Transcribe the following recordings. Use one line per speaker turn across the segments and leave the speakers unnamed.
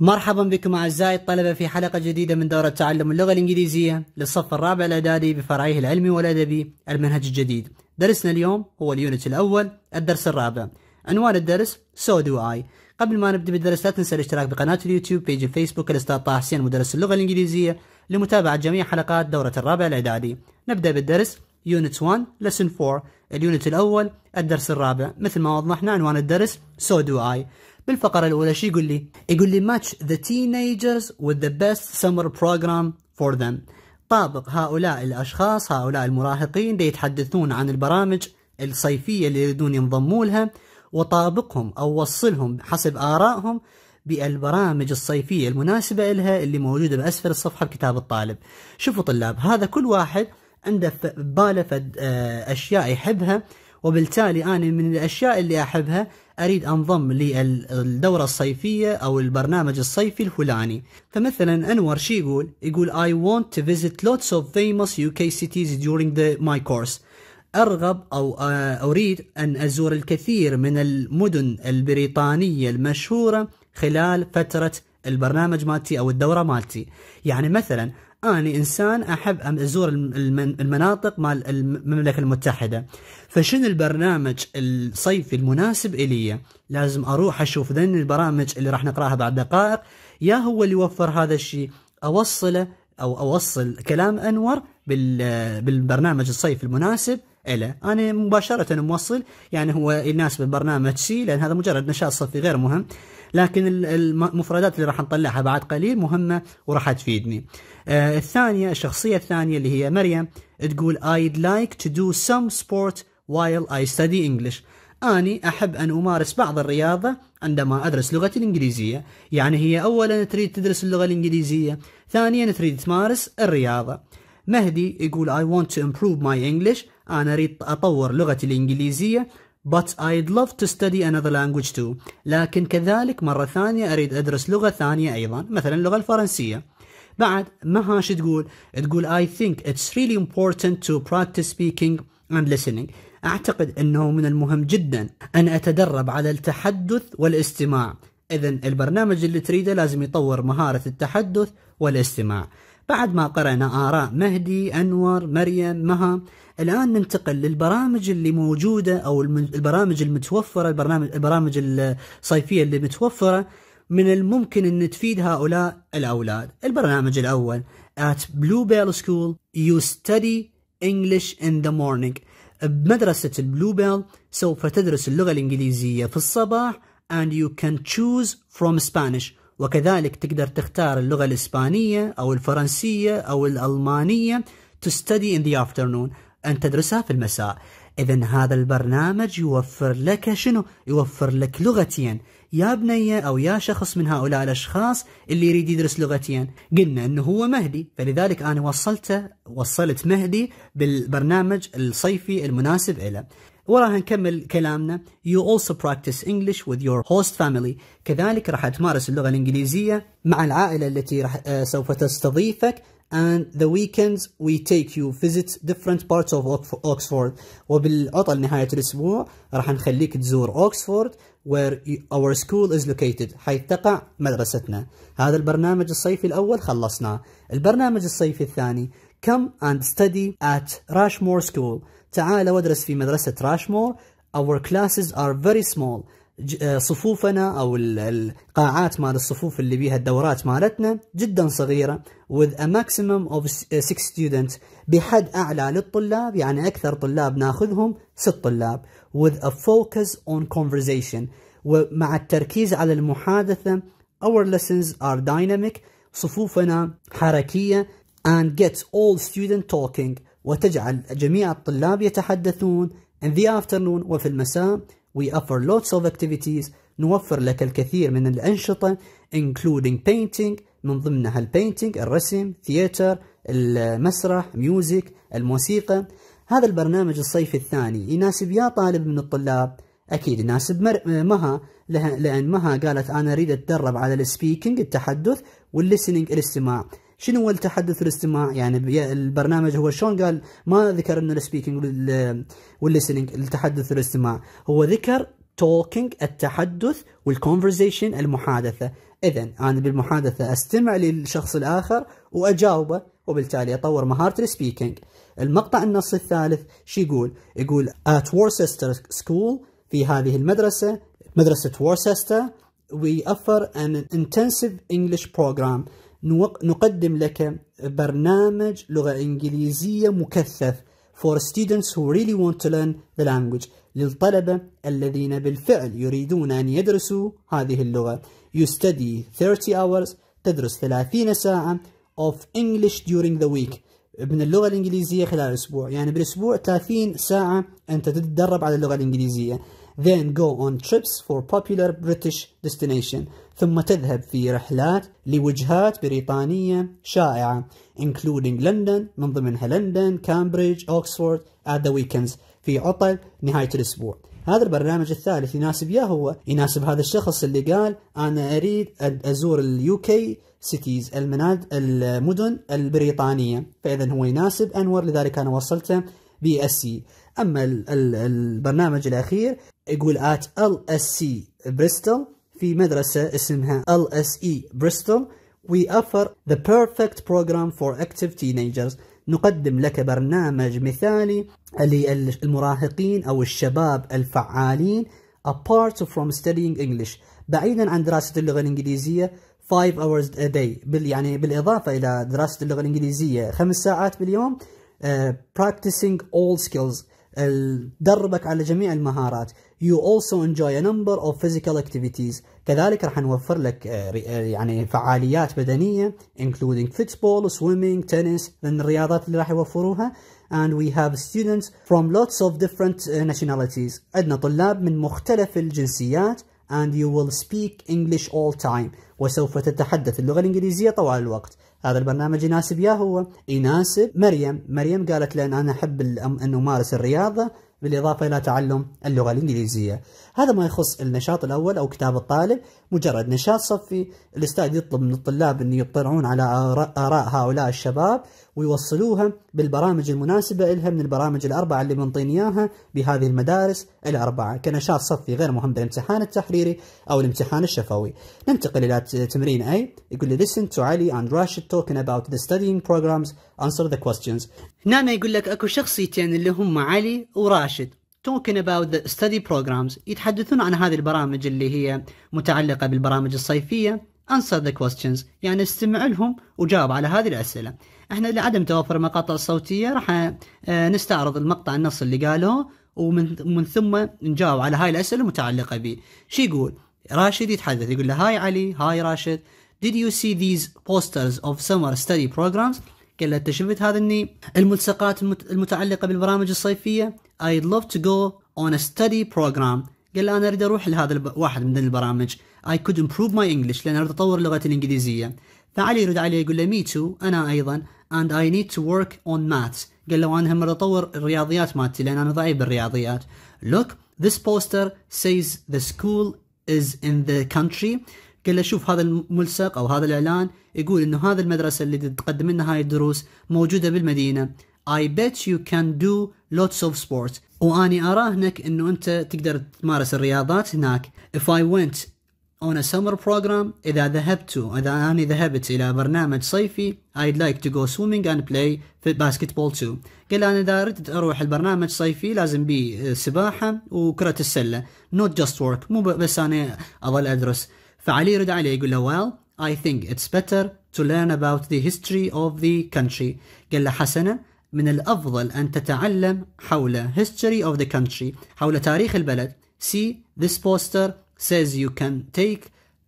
مرحبا بكم أعزائي الطلبة في حلقة جديدة من دورة تعلم اللغة الإنجليزية للصف الرابع الإعدادي بفرعيه العلمي والأدبي المنهج الجديد. درسنا اليوم هو اليونت الأول الدرس الرابع. عنوان الدرس سو دو اي قبل ما نبدا بالدرس لا تنسى الاشتراك بقناه اليوتيوب بيج الفيسبوك الاستاذ طه حسين مدرس اللغه الانجليزيه لمتابعه جميع حلقات دوره الرابع الاعدادي نبدا بالدرس يونت 1 لسن 4 اليونت الاول الدرس الرابع مثل ما وضحنا عنوان الدرس سو دو اي بالفقرة الأولى شو يقول لي؟ يقول لي match the teenagers with the best summer program for them طابق هؤلاء الأشخاص هؤلاء المراهقين دي يتحدثون عن البرامج الصيفية اللي يريدون ينضموا لها وطابقهم أو وصلهم حسب آرائهم بالبرامج الصيفية المناسبة لها اللي موجودة بأسفل الصفحة بكتاب الطالب شوفوا طلاب هذا كل واحد عنده باله فد آه، أشياء يحبها وبالتالي أنا من الأشياء اللي أحبها اريد انضم للدوره الصيفيه او البرنامج الصيفي الفلاني فمثلا انور شي يقول يقول I want to visit lots of famous UK cities during ذا my course ارغب او اريد ان ازور الكثير من المدن البريطانيه المشهوره خلال فتره البرنامج مالتي او الدوره مالتي يعني مثلا اني انسان احب ازور المناطق مال المملكه المتحده فشنو البرنامج الصيفي المناسب الي لازم اروح اشوف ذن البرامج اللي راح نقراها بعد دقائق يا هو اللي يوفر هذا الشيء اوصله او اوصل كلام انور بالبرنامج الصيفي المناسب إلى انا مباشره موصل يعني هو يناسب البرنامج سي لان هذا مجرد نشاط صفي غير مهم لكن المفردات اللي راح نطلعها بعد قليل مهمه وراح تفيدني. آه الثانيه الشخصيه الثانيه اللي هي مريم تقول I'd like to do some sport while I study English. أني أحب أن أمارس بعض الرياضة عندما أدرس لغتي الإنجليزية يعني هي أولا تريد تدرس اللغة الإنجليزية ثانيا تريد تمارس الرياضة مهدي يقول I want to improve my English أنا أريد أطور لغتي الإنجليزية But I'd love to study another language too. لكن كذلك مرة ثانية أريد أدرس لغة ثانية أيضا مثلا اللغة الفرنسية. بعد هاش تقول تقول I think it's really important to practice speaking and listening. أعتقد أنه من المهم جدا أن أتدرب على التحدث والاستماع. إذا البرنامج اللي تريده لازم يطور مهارة التحدث والاستماع. بعد ما قرأنا آراء مهدي أنور مريم مها الآن ننتقل للبرامج اللي موجودة أو البرامج المتوفرة البرنامج البرامج الصيفية اللي متوفرة من الممكن أن تفيد هؤلاء الأولاد البرنامج الأول at Bluebell School you study English in the morning بمدرسة بيل سوف تدرس اللغة الإنجليزية في الصباح and you can choose from Spanish وكذلك تقدر تختار اللغة الإسبانية أو الفرنسية أو الألمانية to study in the afternoon أن تدرسها في المساء إذا هذا البرنامج يوفر لك شنو؟ يوفر لك لغتين يا بنية أو يا شخص من هؤلاء الأشخاص اللي يريد يدرس لغتين قلنا أنه هو مهدي فلذلك أنا وصلته وصلت مهدي بالبرنامج الصيفي المناسب له وراها نكمل كلامنا You also practice English with your host family كذلك راح تمارس اللغة الإنجليزية مع العائلة التي راح آه، سوف تستضيفك and the weekends we take you visit different parts of Oxford وبالعطل نهاية الأسبوع راح نخليك تزور أوكسفورد where our school is located حيث تقع مدرستنا هذا البرنامج الصيفي الأول خلصناه البرنامج الصيفي الثاني come and study at Rushmore School تعال وادرس في مدرسة راشمور our classes are very small آه، صفوفنا أو القاعات مال الصفوف اللي بيها الدورات مالتنا جدا صغيرة with a maximum of آه، six students بحد أعلى للطلاب يعني أكثر طلاب ناخذهم ست طلاب with a focus on conversation ومع التركيز على المحادثة our lessons are dynamic صفوفنا حركية and get all students talking وتجعل جميع الطلاب يتحدثون in the afternoon وفي المساء we offer lots of activities نوفر لك الكثير من الأنشطة including painting من ضمنها البينتينج الرسم theater المسرح music الموسيقى هذا البرنامج الصيفي الثاني يناسب يا طالب من الطلاب اكيد يناسب مها لان مها قالت انا اريد اتدرب على السبيكينج التحدث والليسنينج الاستماع شنو هو التحدث والاستماع يعني البرنامج هو شلون قال ما ذكر انه السبيكينج والليسننج التحدث والاستماع هو ذكر توكينج التحدث والكونفرزيشن المحادثه اذا انا بالمحادثه استمع للشخص الاخر واجاوبه وبالتالي اطور مهاره السبيكينج المقطع النص الثالث شو يقول يقول ات وورسستر سكول في هذه المدرسه مدرسه وورسستر وي افر ان انتنسيف انجلش بروجرام نقدم لك برنامج لغة إنجليزية مكثف for students who really want to learn the language للطلبة الذين بالفعل يريدون أن يدرسوا هذه اللغة You study 30 hours تدرس 30 ساعة of English during the week من اللغة الإنجليزية خلال الأسبوع يعني بالأسبوع 30 ساعة أنت تتدرب على اللغة الإنجليزية Then go on trips for popular British destination ثم تذهب في رحلات لوجهات بريطانية شائعة including لندن من ضمنها لندن، كامبريدج، أوكسفورد at the weekends في عطل نهاية الأسبوع هذا البرنامج الثالث يناسب يا هو يناسب هذا الشخص اللي قال أنا أريد أزور اليو كي سيتيز المناد المدن البريطانية فإذا هو يناسب أنور لذلك أنا وصلته بي اس سي أما البرنامج الأخير يقول at LSC Bristol في مدرسة اسمها LSE Bristol We offer the perfect program for active teenagers نقدم لك برنامج مثالي للمراهقين أو الشباب الفعالين apart from studying English بعيدا عن دراسة اللغة الإنجليزية 5 hours a day بال يعني بالإضافة إلى دراسة اللغة الإنجليزية 5 ساعات باليوم uh, practicing all skills تدربك على جميع المهارات you also enjoy a number of physical activities كذلك راح نوفر لك يعني فعاليات بدنية including football, swimming, tennis من الرياضات اللي راح يوفروها and we have students from lots of different nationalities عندنا طلاب من مختلف الجنسيات and you will speak English all time وسوف تتحدث اللغة الإنجليزية طوال الوقت هذا البرنامج يناسب يا هو يناسب مريم مريم قالت لأن أنا أحب أن أمارس الرياضة بالإضافة إلى تعلم اللغة الإنجليزية هذا ما يخص النشاط الأول أو كتاب الطالب مجرد نشاط صفي الأستاذ يطلب من الطلاب أن يطلعون على آراء هؤلاء الشباب ويوصلوها بالبرامج المناسبة لها من البرامج الأربعة اللي منطين إياها بهذه المدارس الأربعة كنشاط صفي غير مهم بالامتحان التحريري أو الامتحان الشفوي ننتقل إلى تمرين أي يقول لي listen to Ali and Rashid talking about the studying programs answer the questions هنا نعم، يقول لك أكو شخصيتين اللي هم علي وراشد talking about the study programs يتحدثون عن هذه البرامج اللي هي متعلقة بالبرامج الصيفية answer the questions يعني استمع لهم وجاوب على هذه الأسئلة احنا لعدم توفر مقاطع صوتية راح آه، نستعرض المقطع النص اللي قاله ومن من ثم نجاوب على هاي الأسئلة المتعلقة به شو يقول راشد يتحدث يقول له هاي علي هاي راشد did you see these posters of summer study programs قال له انت شفت هذني الملصقات المتعلقة بالبرامج الصيفية I'd love to go on a study program قال له أنا أريد أروح لهذا واحد من البرامج I could improve my English لأن أريد أطور لغتي الإنجليزية فعلي يرد عليه يقول له me too أنا أيضا and I need to work on maths قال له أنا هم أطور الرياضيات مالتي لأن أنا ضعيف بالرياضيات look this poster says the school is in the country قال له شوف هذا الملصق أو هذا الإعلان يقول إنه هذه المدرسة اللي تقدم لنا هاي الدروس موجودة بالمدينة I bet you can do lots of sports وأني اراهنك أنه أنت تقدر تمارس الرياضات هناك If I went on a summer program إذا ذهبت إذا أنا ذهبت إلى برنامج صيفي I'd like to go swimming and play basketball too قال أنا إذا أردت أروح البرنامج صيفي لازم بي سباحة وكرة السلة not just work مو بس أنا أظل أدرس فعلي يرد عليه يقول له well I think it's better to learn about the history of the country قال له حسنا من الأفضل أن تتعلم حول history of the country حول تاريخ البلد see this poster says you can take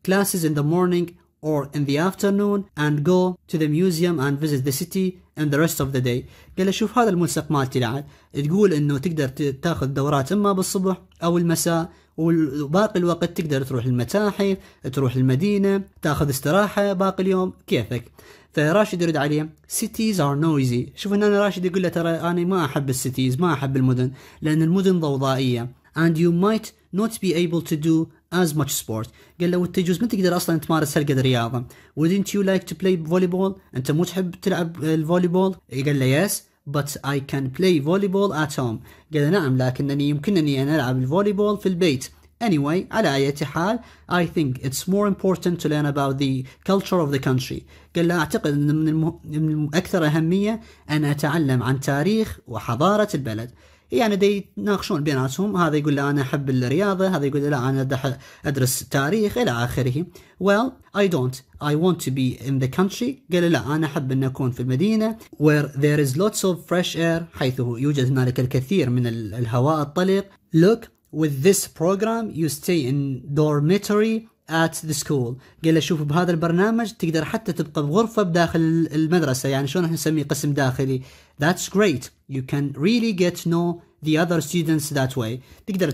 classes in the morning or in the afternoon and go to the museum and visit the city in the rest of the day قال شوف هذا الملصق مالتي لعاد تقول انه تقدر تاخذ دورات اما بالصبح او المساء وباقي الوقت تقدر تروح المتاحف تروح المدينة تاخذ استراحة باقي اليوم كيفك فراشد يرد عليه cities are noisy شوف هنا راشد يقول له ترى أنا ما أحب السيتيز ما أحب المدن لأن المدن ضوضائية and you might not be able to do از ماتش سبورت قال له انت يجوز ما تقدر اصلا تمارس هالقد رياضه wouldn't you like to play volleyball انت مو تحب تلعب آه، الفوليبول إيه، قال له يس but I can play volleyball at home قال نعم لكنني يمكنني أن ألعب الفوليبول في البيت Anyway, على أي حال, I think it's more important to learn about the culture of the country. قال أعتقد أن من, المه... من أكثر أهمية أن أتعلم عن تاريخ وحضارة البلد. يعني دي يتناقشون بيناتهم هذا يقول له أنا أحب الرياضة هذا يقول له لا أنا أدرس تاريخ إلى آخره well I don't I want to be in the country قال له لا أنا أحب أن أكون في المدينة where there is lots of fresh air حيث يوجد هنالك الكثير من الهواء الطلق look with this program you stay in dormitory ات ذا سكول قال له شوف بهذا البرنامج تقدر حتى تبقى بغرفه بداخل المدرسه يعني شلون احنا نسميه قسم داخلي ذاتس جريت يو كان ريلي جيت نو ذا اذر ستودنتس ذات واي تقدر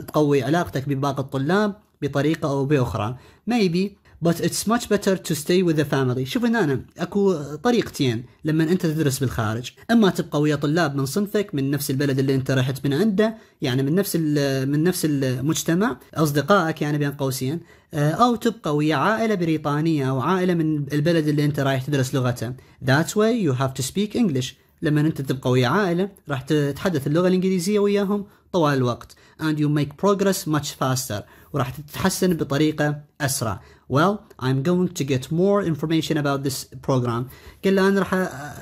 تقوي علاقتك بباقي الطلاب بطريقه او باخرى ميبي but it's much better to stay with the family شوف هنا أنا أكو طريقتين لما أنت تدرس بالخارج إما تبقى ويا طلاب من صنفك من نفس البلد اللي أنت رحت من عنده يعني من نفس من نفس المجتمع أصدقائك يعني بين قوسين آه، أو تبقى ويا عائلة بريطانية أو عائلة من البلد اللي أنت رايح تدرس لغته that's why you have to speak English لما أنت تبقى ويا عائلة راح تتحدث اللغة الإنجليزية وياهم طوال الوقت and you make progress much faster وراح تتحسن بطريقة أسرع well I'm going to get more information about this program قال له أنا راح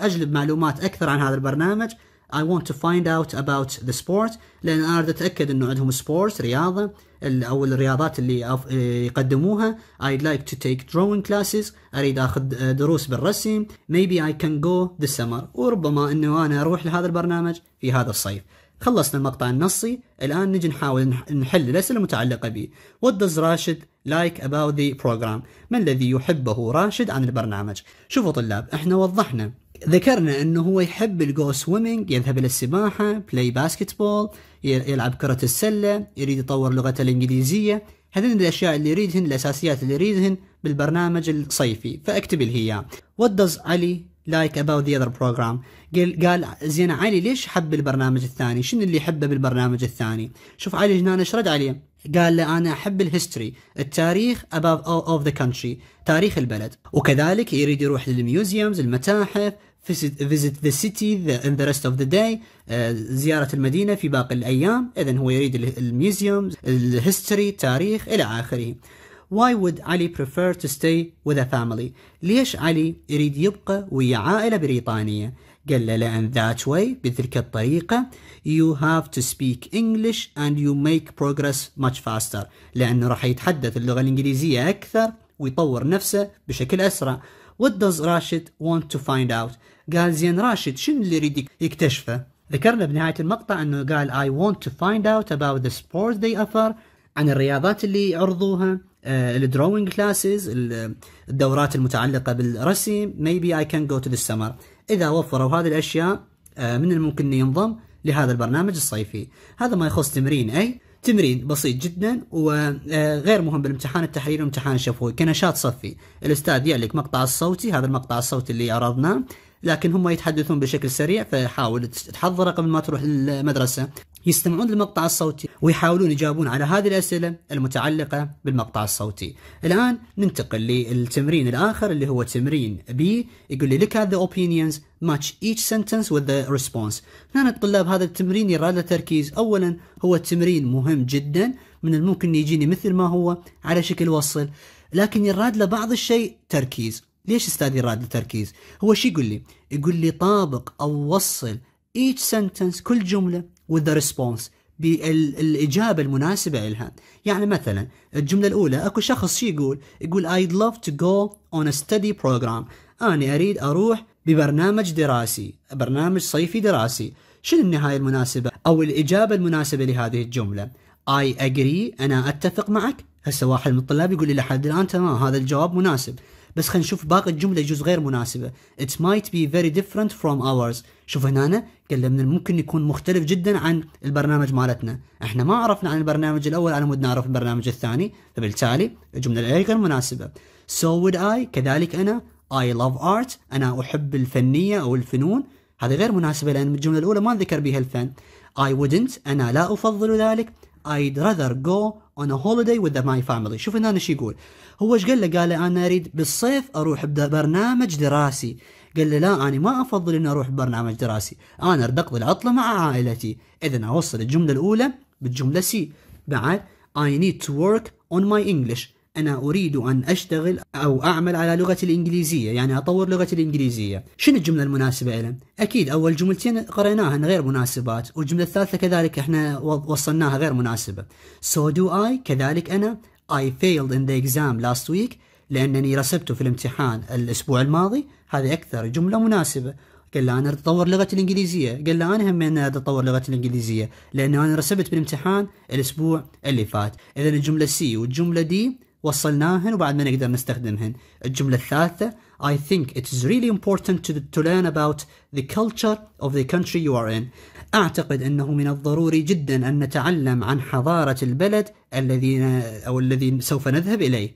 أجلب معلومات أكثر عن هذا البرنامج I want to find out about the sport لأن أنا أريد أتأكد أنه عندهم sports رياضة أو الرياضات اللي آه، يقدموها I'd like to take drawing classes أريد أخذ آه، دروس بالرسم maybe I can go this summer وربما أنه أنا أروح لهذا البرنامج في هذا الصيف خلصنا المقطع النصي الآن نجي نحاول نحل الأسئلة المتعلقة به What does Rashid لايك about the program ما الذي يحبه راشد عن البرنامج شوفوا طلاب احنا وضحنا ذكرنا انه هو يحب الجو سويمينج يذهب الى السباحه بلاي باسكتبول يلعب كره السله يريد يطور لغته الانجليزيه هذين الاشياء اللي يريدهن الاساسيات اللي يريدهن بالبرنامج الصيفي فاكتب له اياه وات داز علي لايك اباوت ذا اذر بروجرام قال قال زين علي ليش حب البرنامج الثاني شنو اللي يحبه بالبرنامج الثاني شوف علي هنا ايش رد عليه قال له انا احب الهيستوري التاريخ اباف اوف ذا كونتري تاريخ البلد وكذلك يريد يروح للميوزيومز المتاحف فيزيت ذا سيتي ان ذا ريست اوف ذا داي زيارة المدينة في باقي الأيام إذا هو يريد الميوزيومز الهيستوري التاريخ إلى آخره Why would Ali prefer to stay with a family؟ ليش علي يريد يبقى ويا عائلة بريطانية؟ قال له لأن that way بتلك الطريقة you have to speak English and you make progress much faster لأنه راح يتحدث اللغة الإنجليزية أكثر ويطور نفسه بشكل أسرع What does Rashid want to find out؟ قال زين راشد شنو اللي يريد يكتشفه؟ ذكرنا بنهاية المقطع أنه قال I want to find out about the sports they offer عن الرياضات اللي عرضوها الدروينج كلاسز الدورات المتعلقة بالرسم maybe I can go to the summer إذا وفروا هذه الأشياء آه، من الممكن ينضم لهذا البرنامج الصيفي هذا ما يخص تمرين أي تمرين بسيط جدا وغير آه، مهم بالامتحان التحريري والامتحان الشفوي كنشاط صفي الأستاذ يعلق مقطع الصوتي هذا المقطع الصوتي اللي عرضناه لكن هم يتحدثون بشكل سريع فحاول تحضره قبل ما تروح للمدرسه يستمعون للمقطع الصوتي ويحاولون يجاوبون على هذه الأسئلة المتعلقة بالمقطع الصوتي الآن ننتقل للتمرين الآخر اللي هو تمرين بي يقول لي look at the opinions match each sentence with the response هنا الطلاب هذا التمرين يراد له تركيز أولا هو تمرين مهم جدا من الممكن يجيني مثل ما هو على شكل وصل لكن يراد له بعض الشيء تركيز ليش استاذ يراد له تركيز هو شو يقول لي يقول لي طابق أو وصل each sentence كل جملة with the response بالإجابة المناسبة لها يعني مثلا الجملة الأولى أكو شخص شي يقول يقول I'd love to go on a study program أنا أريد أروح ببرنامج دراسي برنامج صيفي دراسي شنو النهاية المناسبة أو الإجابة المناسبة لهذه الجملة I agree أنا أتفق معك هسه واحد من الطلاب يقول لي لحد الآن تمام هذا الجواب مناسب بس خلينا نشوف باقي الجمله يجوز غير مناسبه it might be very different from ours شوف هنا قال من الممكن يكون مختلف جدا عن البرنامج مالتنا احنا ما عرفنا عن البرنامج الاول على مود نعرف البرنامج الثاني فبالتالي الجمله غير مناسبه so would I كذلك انا I love art أنا أحب الفنية أو الفنون هذه غير مناسبة لأن الجملة الأولى ما ذكر بها الفن I wouldn't أنا لا أفضل ذلك I'd rather go on a holiday with my family شوف هنا ايش يقول هو ايش قال له قال انا اريد بالصيف اروح برنامج دراسي قال له لا انا ما افضل اني اروح برنامج دراسي انا اريد اقضي العطله مع عائلتي اذا اوصل الجمله الاولى بالجمله سي بعد I need to work on my English أنا أريد أن أشتغل أو أعمل على لغتي الإنجليزية يعني أطور لغتي الإنجليزية شنو الجملة المناسبة لهم؟ أكيد أول جملتين قريناها غير مناسبات والجملة الثالثة كذلك إحنا وصلناها غير مناسبة So do I كذلك أنا I failed in the exam last week لأنني رسبته في الامتحان الأسبوع الماضي هذه أكثر جملة مناسبة قال له انا اتطور لغتي الانجليزيه قال له انا هم اتطور لغتي الانجليزيه لانه انا رسبت بالامتحان الاسبوع اللي فات اذا الجمله سي والجمله دي وصلناهن وبعد ما نقدر نستخدمهن الجملة الثالثة I think it is really important to, to learn about the culture of the country you are in أعتقد أنه من الضروري جدا أن نتعلم عن حضارة البلد الذي أو الذي سوف نذهب إليه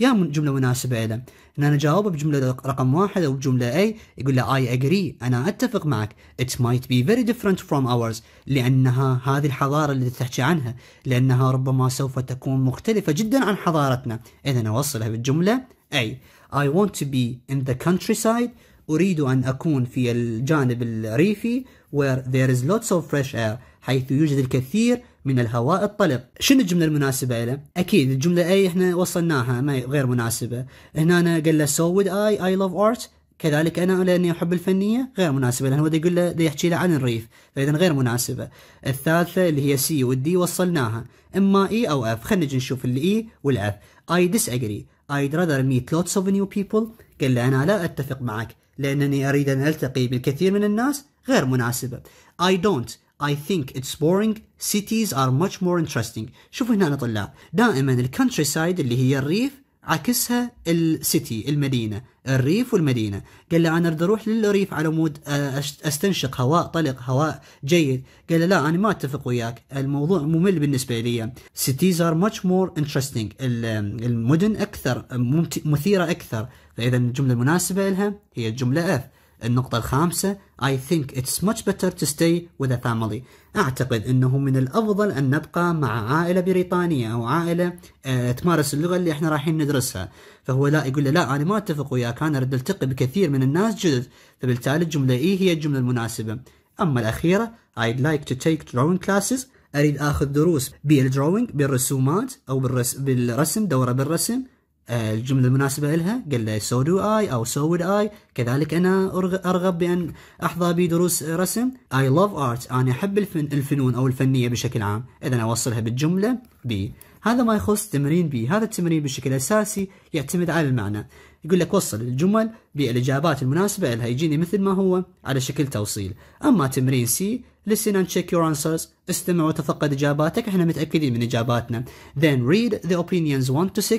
يا من جمله مناسبه له ان انا اجاوبه بجمله رقم واحد او بجمله اي يقول له اي اجري انا اتفق معك it might be very different from ours لانها هذه الحضاره اللي تحكي عنها لانها ربما سوف تكون مختلفه جدا عن حضارتنا اذا اوصلها بالجمله اي I want to be in the countryside أريد أن أكون في الجانب الريفي where there is lots of fresh air حيث يوجد الكثير من الهواء الطلق شنو الجمله المناسبه له اكيد الجمله اي احنا وصلناها ما غير مناسبه هنا أنا قال له سو ود اي اي لاف ارت كذلك انا لاني احب الفنيه غير مناسبه لان هو دا يقول له يحكي له عن الريف فاذا غير مناسبه الثالثه اللي هي سي والدي وصلناها اما اي e او اف خلينا نجي نشوف الاي e والاف اي ديس اجري I'd rather meet lots of new people قال له انا لا اتفق معك لانني اريد ان التقي بالكثير من الناس غير مناسبه I don't I think it's boring. cities are much more interesting شوفوا هنا أنا طلاب دائما الكونتري سايد اللي هي الريف عكسها السيتي المدينة الريف والمدينة قال له أنا أريد أروح للريف على مود آه، أستنشق هواء طلق هواء جيد قال له لا أنا ما أتفق وياك الموضوع ممل بالنسبة لي cities are much more interesting المدن أكثر مثيرة أكثر فإذا الجملة المناسبة لها هي الجملة F النقطة الخامسة I think it's much better to stay with a family أعتقد أنه من الأفضل أن نبقى مع عائلة بريطانية أو عائلة آه، تمارس اللغة اللي احنا رايحين ندرسها فهو لا يقول له لا أنا ما أتفق وياك أنا أريد ألتقي بكثير من الناس جدد فبالتالي الجملة إي هي الجملة المناسبة أما الأخيرة I'd like to take drawing classes أريد آخذ دروس بالدروينج بالرسومات أو بالرسم دورة بالرسم آه، الجملة المناسبة لها قال له سو دو اي أو سو ود اي كذلك أنا أرغب بأن أحظى بدروس رسم اي لاف ارت أنا أحب الفن الفنون أو الفنية بشكل عام إذا أوصلها بالجملة بي هذا ما يخص تمرين بي هذا التمرين بشكل أساسي يعتمد على المعنى يقول لك وصل الجمل بالإجابات المناسبة لها يجيني مثل ما هو على شكل توصيل أما تمرين سي listen and check your answers استمع وتفقد إجاباتك احنا متأكدين من إجاباتنا then read the opinions 1 to 6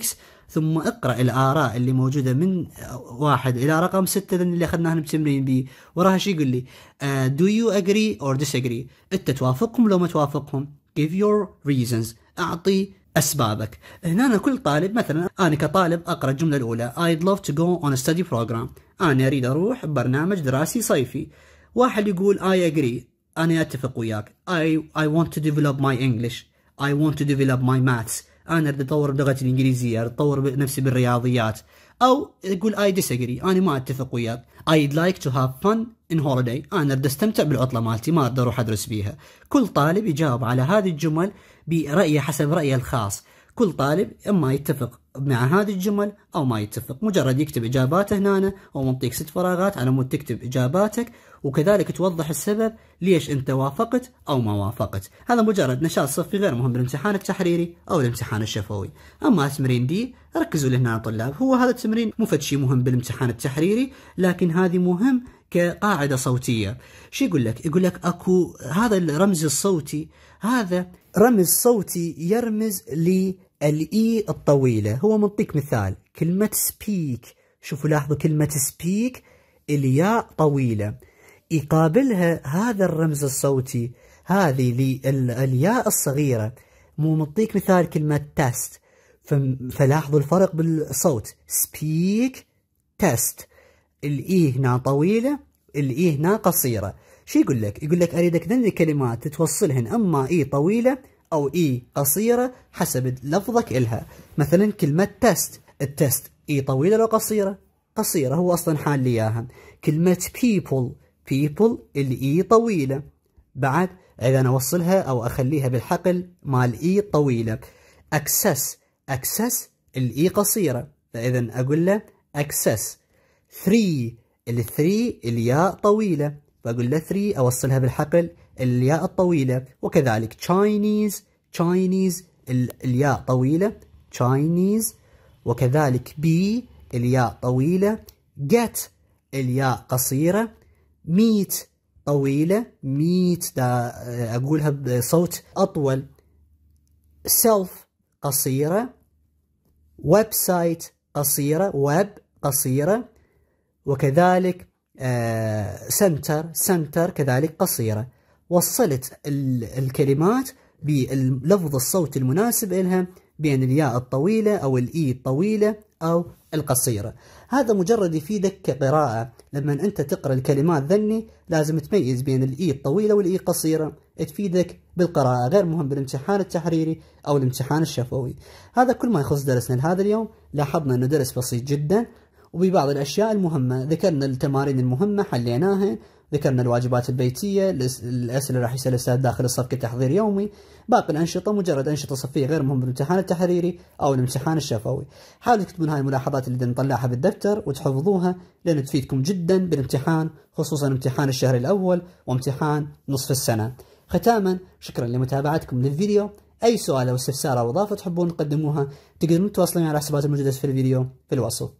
ثم اقرأ الآراء اللي موجودة من واحد إلى رقم ستة اللي أخذناها بتمرين بي وراها شي يقول لي uh, do you agree or disagree أنت توافقهم لو ما توافقهم give your reasons أعطي اسبابك هنا كل طالب مثلا انا كطالب اقرا الجمله الاولى I'd love to go on a study program انا اريد اروح برنامج دراسي صيفي واحد يقول I agree انا اتفق وياك I I want to develop my English I want to develop my maths انا اريد اطور بلغتي الانجليزيه اريد اطور نفسي بالرياضيات او يقول اي ديسجري انا ما اتفق وياك اي لايك تو هاف فن ان هوليداي أنا أريد أستمتع بالعطلة مالتي ما أقدر أروح أدرس بيها كل طالب يجاوب على هذه الجمل برأيه حسب رأيه الخاص كل طالب اما يتفق مع هذه الجمل او ما يتفق مجرد يكتب اجاباته هنا ومنطيك ست فراغات على مود تكتب اجاباتك وكذلك توضح السبب ليش انت وافقت او ما وافقت هذا مجرد نشاط صفي غير مهم بالامتحان التحريري او الامتحان الشفوي اما تمرين دي ركزوا لهنا طلاب هو هذا التمرين مو فد شيء مهم بالامتحان التحريري لكن هذه مهم كقاعده صوتيه شو يقول لك يقول لك اكو هذا الرمز الصوتي هذا رمز صوتي يرمز للإي الطويلة هو منطيك مثال كلمة سبيك شوفوا لاحظوا كلمة سبيك الياء طويلة يقابلها هذا الرمز الصوتي هذه للياء الصغيرة مو منطيك مثال كلمة تست فلاحظوا الفرق بالصوت سبيك تست الإي هنا طويلة الإي هنا قصيرة شو يقول لك يقول لك اريدك ذن الكلمات تتوصلهن اما اي طويله او اي قصيره حسب لفظك الها مثلا كلمه تست التست اي طويله لو قصيره قصيره هو اصلا حال لي اياها كلمه بيبل، بيبل الاي طويله بعد اذا انا اوصلها او اخليها بالحقل مال اي طويله اكسس، اكسس الاي قصيره فاذا اقول له اكسس، ثري، الثري الياء طويله بقول له 3 أوصلها بالحقل الياء الطويلة وكذلك Chinese Chinese الياء طويلة Chinese وكذلك بي الياء طويلة get الياء قصيرة ميت طويلة ميت أقولها بصوت أطول self قصيرة website قصيرة web قصيرة وكذلك آه، سنتر سنتر كذلك قصيرة وصلت الكلمات باللفظ الصوت المناسب لها بين الياء الطويلة أو الإي الطويلة أو القصيرة هذا مجرد يفيدك كقراءة لما أنت تقرأ الكلمات ذني لازم تميز بين الإي الطويلة والإي القصيرة تفيدك بالقراءة غير مهم بالامتحان التحريري أو الامتحان الشفوي هذا كل ما يخص درسنا لهذا اليوم لاحظنا أنه درس بسيط جدا وببعض الأشياء المهمة ذكرنا التمارين المهمة حليناها ذكرنا الواجبات البيتية الأسئلة راح يسأل الأستاذ داخل الصف كتحضير يومي باقي الأنشطة مجرد أنشطة صفية غير مهمة بالامتحان التحريري أو الامتحان الشفوي حاولوا تكتبون هاي الملاحظات اللي نطلعها بالدفتر وتحفظوها لأن تفيدكم جدا بالامتحان خصوصا امتحان الشهر الأول وامتحان نصف السنة ختاما شكرا لمتابعتكم للفيديو أي سؤال أو استفسار أو إضافة تحبون تقدموها تقدرون تتواصلون على الحسابات الموجودة في الفيديو في الوصف